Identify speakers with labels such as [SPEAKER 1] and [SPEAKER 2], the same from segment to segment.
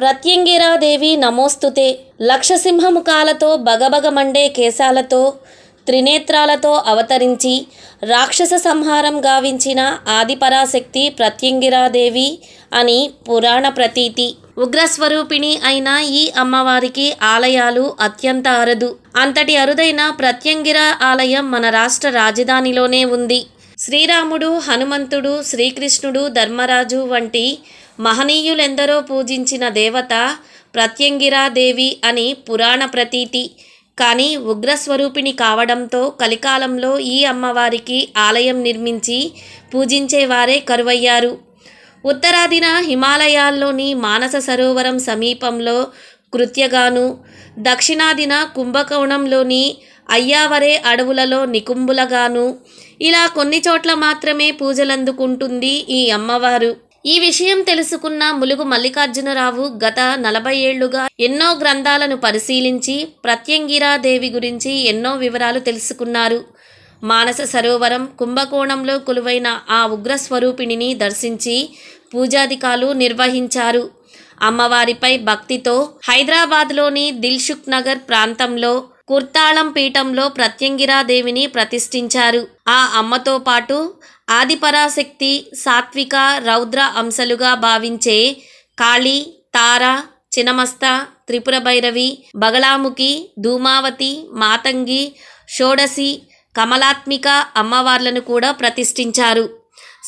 [SPEAKER 1] ప్రత్యంగిరాదేవి నమోస్తుతే లక్షసింహముఖాలతో బగబగమండే కేశాలతో త్రినేత్రాలతో అవతరించి రాక్షస సంహారం గావించిన ఆదిపరాశక్తి ప్రత్యంగిరాదేవి అని పురాణ ప్రతీతి ఉగ్రస్వరూపిణి అయిన ఈ అమ్మవారికి ఆలయాలు అత్యంత అరుదు అంతటి అరుదైన ప్రత్యంగిర ఆలయం మన రాష్ట్ర రాజధానిలోనే ఉంది శ్రీరాముడు హనుమంతుడు శ్రీకృష్ణుడు ధర్మరాజు వంటి మహనీయులెందరో పూజించిన దేవత ప్రత్యంగిరాదేవి అని పురాణ ప్రతీతి కానీ ఉగ్రస్వరూపిణి కావడంతో కలికాలంలో ఈ అమ్మవారికి ఆలయం నిర్మించి పూజించేవారే కరువయ్యారు ఉత్తరాదిన హిమాలయాల్లోని మానస సరోవరం సమీపంలో కృత్యగాను దక్షిణాదిన కుంభకోణంలోని అయ్యావరే అడవులలో నికుంబులగాను ఇలా కొన్ని చోట్ల మాత్రమే పూజలందుకుంటుంది ఈ అమ్మవారు ఈ విషయం తెలుసుకున్న ములుగు మల్లికార్జునరావు గత నలభై ఏళ్లుగా ఎన్నో గ్రంథాలను పరిశీలించి ప్రత్యంగిరాదేవి గురించి ఎన్నో వివరాలు తెలుసుకున్నారు మానస సరోవరం కుంభకోణంలో కొలువైన ఆ ఉగ్రస్వరూపిణిని దర్శించి పూజాధికాలు నిర్వహించారు అమ్మవారిపై భక్తితో హైదరాబాద్లోని దిల్షుక్ నగర్ ప్రాంతంలో కుర్తాళం పీఠంలో ప్రత్యంగిరాదేవిని ప్రతిష్ఠించారు ఆ అమ్మతో పాటు ఆదిపరాశక్తి సాత్విక రౌద్ర అంశలుగా భావించే కాళీ తార చినమస్త త్రిపుర భైరవి బగలాముఖి ధూమావతి మాతంగి షోడసి కమలాత్మిక అమ్మవార్లను కూడా ప్రతిష్ఠించారు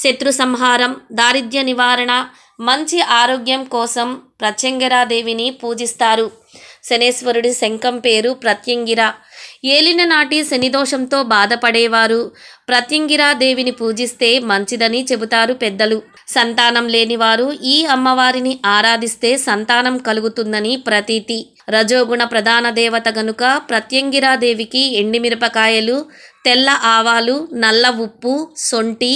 [SPEAKER 1] శత్రు సంహారం దారిద్ర్య నివారణ మంచి ఆరోగ్యం కోసం ప్రత్యంగిరాదేవిని పూజిస్తారు శనేశ్వరుడి శంఖం పేరు ప్రత్యంగిర ఏలిన నాటి శనిదోషంతో బాధపడేవారు ప్రత్యంగిరాదేవిని పూజిస్తే మంచిదని చెబుతారు పెద్దలు సంతానం లేనివారు ఈ అమ్మవారిని ఆరాధిస్తే సంతానం కలుగుతుందని ప్రతీతి రజోగుణ ప్రధాన దేవత గనుక ప్రత్యంగిరాదేవికి ఎండిమిరపకాయలు తెల్ల ఆవాలు నల్ల ఉప్పు సొంటి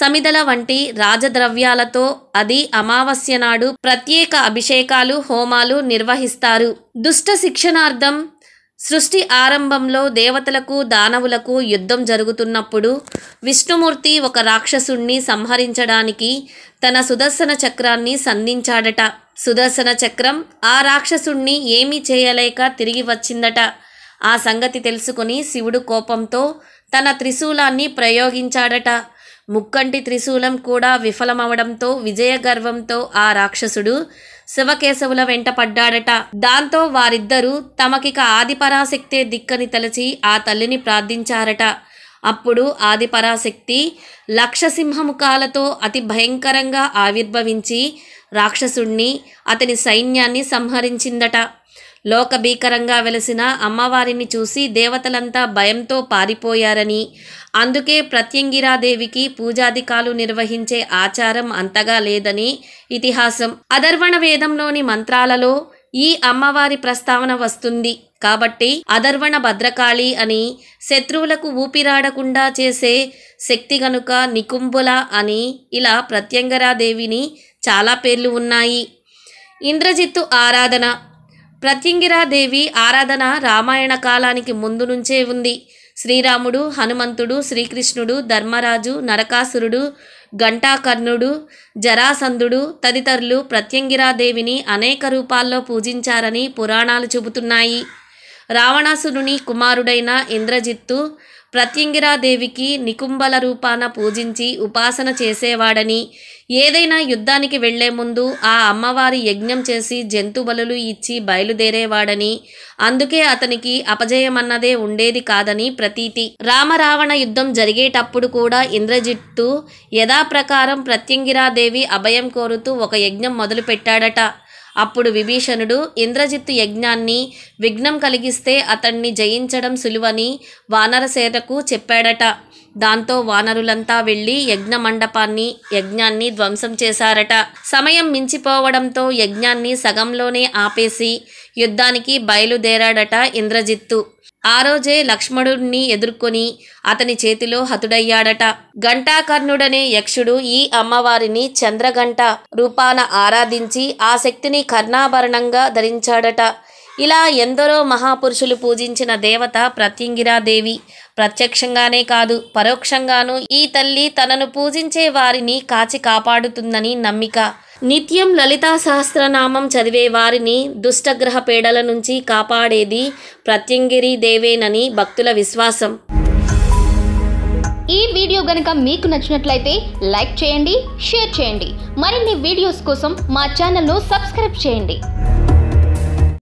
[SPEAKER 1] సమిదల వంటి రాజద్రవ్యాలతో అది అమావాస్య నాడు ప్రత్యేక అభిషేకాలు హోమాలు నిర్వహిస్తారు దుష్ట శిక్షణార్థం సృష్టి ఆరంభంలో దేవతలకు దానవులకు యుద్ధం జరుగుతున్నప్పుడు విష్ణుమూర్తి ఒక రాక్షసుణ్ణి సంహరించడానికి తన సుదర్శన చక్రాన్ని సంధించాడట సుదర్శన చక్రం ఆ రాక్షసుణ్ణి ఏమీ చేయలేక తిరిగి వచ్చిందట ఆ సంగతి తెలుసుకుని శివుడు కోపంతో తన త్రిశూలాన్ని ప్రయోగించాడట ముక్కంటి త్రిశూలం కూడా విఫలమవడంతో విజయ గర్వంతో ఆ రాక్షసుడు శివకేశవుల వెంట పడ్డాడట దాంతో వారిద్దరూ తమకిక ఆదిపరాశక్తే దిక్కని తలచి ఆ తల్లిని ప్రార్థించారట అప్పుడు ఆదిపరాశక్తి లక్షసింహముఖాలతో అతి భయంకరంగా ఆవిర్భవించి రాక్షసుణ్ణి అతని సైన్యాన్ని సంహరించిందట లోక భీకరంగా వెలసిన అమ్మవారిని చూసి దేవతలంతా భయంతో పారిపోయారని అందుకే ప్రత్యంగిరాదేవికి పూజాధికాలు నిర్వహించే ఆచారం అంతగా లేదని ఇతిహాసం అధర్వణ వేదంలోని మంత్రాలలో ఈ అమ్మవారి ప్రస్తావన వస్తుంది కాబట్టి అధర్వణ భద్రకాళి అని శత్రువులకు ఊపిరాడకుండా చేసే శక్తి గనుక నికుంబుల అని ఇలా ప్రత్యంగరాదేవిని చాలా పేర్లు ఉన్నాయి ఇంద్రజిత్తు ఆరాధన ప్రత్యంగిరాదేవి ఆరాధన రామాయణ కాలానికి ముందు నుంచే ఉంది శ్రీరాముడు హనుమంతుడు శ్రీకృష్ణుడు ధర్మరాజు నరకాసురుడు ఘంటాకర్ణుడు జరాసంధుడు తదితరులు ప్రత్యంగిరాదేవిని అనేక రూపాల్లో పూజించారని పురాణాలు చెబుతున్నాయి రావణాసురుని కుమారుడైన ఇంద్రజిత్తు ప్రత్యంగిరాదేవికి నికుంబల రూపాన పూజించి ఉపాసన చేసేవాడని ఏదైనా యుద్ధానికి వెళ్లే ముందు ఆ అమ్మవారి యజ్ఞం చేసి జంతు బలులు ఇచ్చి బయలుదేరేవాడని అందుకే అతనికి అపజయమన్నదే ఉండేది కాదని ప్రతీతి రామరావణ యుద్ధం జరిగేటప్పుడు కూడా ఇంద్రజిత్తు యథాప్రకారం ప్రత్యంగిరాదేవి అభయం కోరుతూ ఒక యజ్ఞం మొదలుపెట్టాడట అప్పుడు విభీషణుడు ఇంద్రజిత్తు యజ్ఞాన్ని విఘ్నం కలిగిస్తే అతన్ని జయించడం సులువని వానరసేనకు చెప్పాడట దాంతో వానరులంతా వెళ్లి యజ్ఞ మండపాన్ని యజ్ఞాన్ని ధ్వంసం చేశారట సమయం మించిపోవడంతో యజ్ఞాన్ని సగంలోనే ఆపేసి యుద్ధానికి బయలుదేరాడట ఇంద్రజిత్తు ఆ రోజే లక్ష్మణుడిని ఎదుర్కొని అతని చేతిలో హతుడయ్యాడట ఘంటాకర్ణుడనే యక్షుడు ఈ అమ్మవారిని చంద్రఘంట రూపాన ఆరాధించి ఆ శక్తిని కర్ణాభరణంగా ధరించాడట ఇలా ఎందరో మహాపురుషులు పూజించిన దేవత ప్రత్యంగిరాదేవి ప్రత్యక్షంగానే కాదు పరోక్షంగాను ఈ తల్లి తనను పూజించే వారిని కాచి కాపాడుతుందని నమ్మిక నిత్యం లలితా సహస్రనామం చదివే వారిని దుష్టగ్రహ పీడల నుంచి కాపాడేది ప్రత్యంగిరి దేవేనని భక్తుల విశ్వాసం ఈ వీడియో గనుక మీకు నచ్చినట్లయితే లైక్ చేయండి షేర్ చేయండి మరిన్ని వీడియోస్ కోసం మా ఛానల్ను సబ్స్క్రైబ్ చేయండి